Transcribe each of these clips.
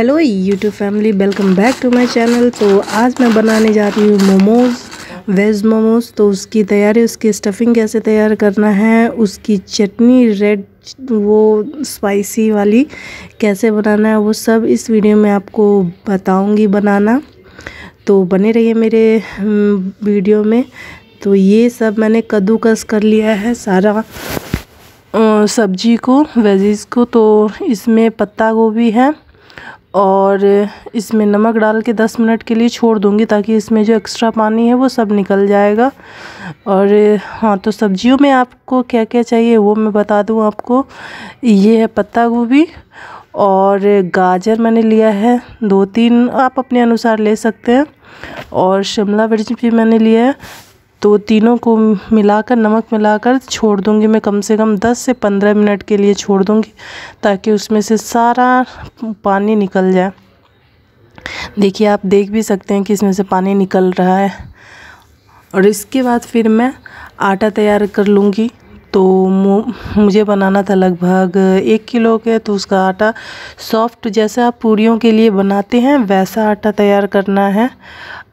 hello YouTube family welcome back to my channel तो आज मैं बनाने जा रही हूँ मोमोज़ वेज मोमोज़ तो उसकी तैयारी उसकी स्टफिंग कैसे तैयार करना है उसकी चटनी रेड वो स्पाइसी वाली कैसे बनाना है वो सब इस वीडियो में आपको बताऊंगी बनाना तो बने रहिए मेरे वीडियो हम्म, में तो ये सब मैंने कद्दूकस कर लिया है सारा सब्जी को वेजीज़ को तो इसमें पत्ता गोभी है और इसमें नमक डाल के 10 मिनट के लिए छोड़ दूंगी ताकि इसमें जो एक्स्ट्रा पानी है वो सब निकल जाएगा और हाँ तो सब्जियों में आपको क्या क्या चाहिए वो मैं बता दूँ आपको ये है पत्ता गोभी और गाजर मैंने लिया है दो तीन आप अपने अनुसार ले सकते हैं और शिमला मिर्च भी मैंने लिया है तो तीनों को मिलाकर नमक मिलाकर छोड़ दूँगी मैं कम से कम 10 से 15 मिनट के लिए छोड़ दूँगी ताकि उसमें से सारा पानी निकल जाए देखिए आप देख भी सकते हैं कि इसमें से पानी निकल रहा है और इसके बाद फिर मैं आटा तैयार कर लूँगी तो मुझे बनाना था लगभग एक किलो के तो उसका आटा सॉफ्ट जैसे आप पूड़ियों के लिए बनाते हैं वैसा आटा तैयार करना है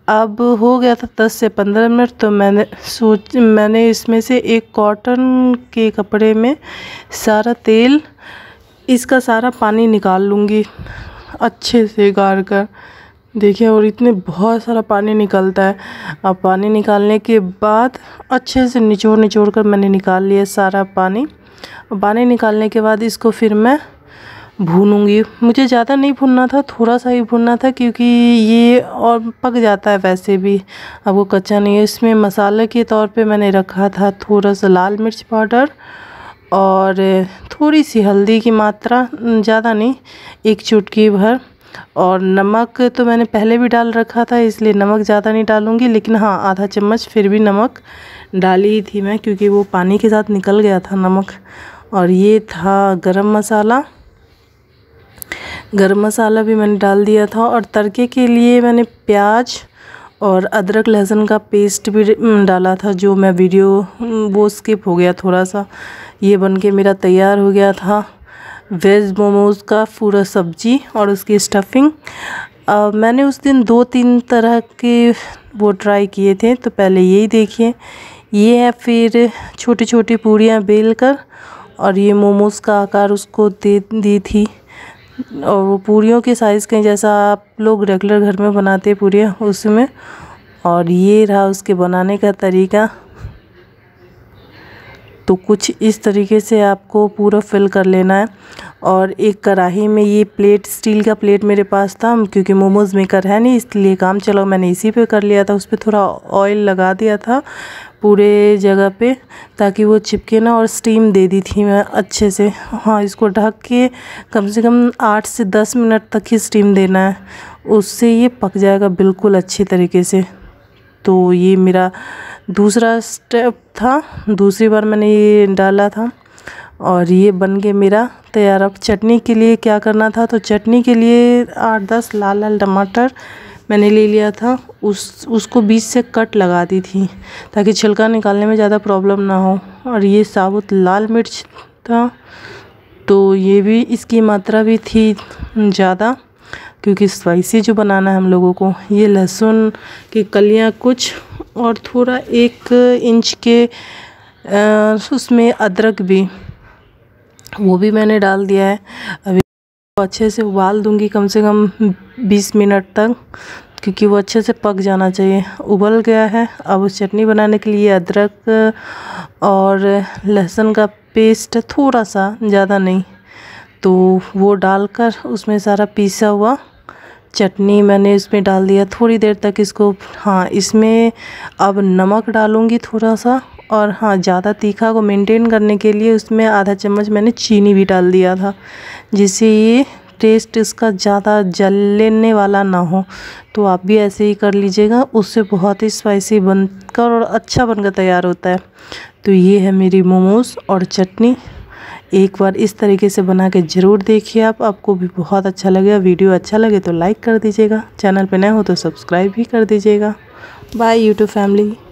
अब हो गया था दस से पंद्रह मिनट तो मैंने सोच मैंने इसमें से एक कॉटन के कपड़े में सारा तेल इसका सारा पानी निकाल लूँगी अच्छे से गाड़ कर देखिए और इतने बहुत सारा पानी निकलता है अब पानी निकालने के बाद अच्छे से निचोड़ निचोड़ कर मैंने निकाल लिया सारा पानी पानी निकालने के बाद इसको फिर मैं भूनूंगी मुझे ज़्यादा नहीं भूनना था थोड़ा सा ही भूनना था क्योंकि ये और पक जाता है वैसे भी अब वो कच्चा नहीं है इसमें मसाले के तौर पे मैंने रखा था थोड़ा सा लाल मिर्च पाउडर और थोड़ी सी हल्दी की मात्रा ज़्यादा नहीं एक चुटकी भर और नमक तो मैंने पहले भी डाल रखा था इसलिए नमक ज़्यादा नहीं डालूँगी लेकिन हाँ आधा चम्मच फिर भी नमक डाली ही थी मैं क्योंकि वो पानी के साथ निकल गया था नमक और ये था गरम मसाला गरम मसाला भी मैंने डाल दिया था और तड़के के लिए मैंने प्याज और अदरक लहसुन का पेस्ट भी हम्म, डाला था जो मैं वीडियो हम्म, वो स्किप हो गया थोड़ा सा ये बन के मेरा तैयार हो गया था वेज मोमोज़ का पूरा सब्जी और उसकी स्टफिंग मैंने उस दिन दो तीन तरह के वो ट्राई किए थे तो पहले यही देखिए ये है फिर छोटी छोटी पूड़ियाँ बेल कर और ये मोमोज़ का आकार उसको दे दी थी और वो पूरियों के साइज़ के जैसा आप लोग रेगुलर घर में बनाते हैं पूरियाँ उसमें और ये रहा उसके बनाने का तरीका तो कुछ इस तरीके से आपको पूरा फिल कर लेना है और एक कढ़ाई में ये प्लेट स्टील का प्लेट मेरे पास था क्योंकि मोमोज़ मेकर है नहीं इसलिए काम चलाओ मैंने इसी पे कर लिया था उस पर थोड़ा ऑयल लगा दिया था पूरे जगह पे ताकि वो चिपके ना और स्टीम दे दी थी मैं अच्छे से हाँ इसको ढक के कम से कम आठ से दस मिनट तक ही स्टीम देना है उससे ये पक जाएगा बिल्कुल अच्छी तरीके से तो ये मेरा दूसरा स्टेप था दूसरी बार मैंने ये डाला था और ये बन गया मेरा तैयार अब चटनी के लिए क्या करना था तो चटनी के लिए आठ दस लाल लाल टमाटर मैंने ले लिया था उस उसको बीच से कट लगा दी थी ताकि छिलका निकालने में ज़्यादा प्रॉब्लम ना हो और ये साबुत लाल मिर्च था तो ये भी इसकी मात्रा भी थी ज़्यादा क्योंकि स्पाइसी जो बनाना है हम लोगों को ये लहसुन की कलियाँ कुछ और थोड़ा एक इंच के उसमें अदरक भी वो भी मैंने डाल दिया है अभी वो अच्छे से उबाल दूंगी कम से कम 20 मिनट तक क्योंकि वो अच्छे से पक जाना चाहिए उबल गया है अब उस चटनी बनाने के लिए अदरक और लहसुन का पेस्ट थोड़ा सा ज़्यादा नहीं तो वो डालकर उसमें सारा पीसा हुआ चटनी मैंने इसमें डाल दिया थोड़ी देर तक इसको हाँ इसमें अब नमक डालूँगी थोड़ा सा और हाँ ज़्यादा तीखा को मेंटेन करने के लिए उसमें आधा चम्मच मैंने चीनी भी डाल दिया था जिससे ये टेस्ट इसका ज़्यादा जल लेने वाला ना हो तो आप भी ऐसे ही कर लीजिएगा उससे बहुत ही स्पाइसी बनकर और अच्छा बनकर तैयार होता है तो ये है मेरी मोमोज़ और चटनी एक बार इस तरीके से बना के ज़रूर देखिए आप आपको भी बहुत अच्छा लगेगा वीडियो अच्छा लगे तो लाइक कर दीजिएगा चैनल पर नए हो तो सब्सक्राइब भी कर दीजिएगा बाय यूट्यूब फैमिली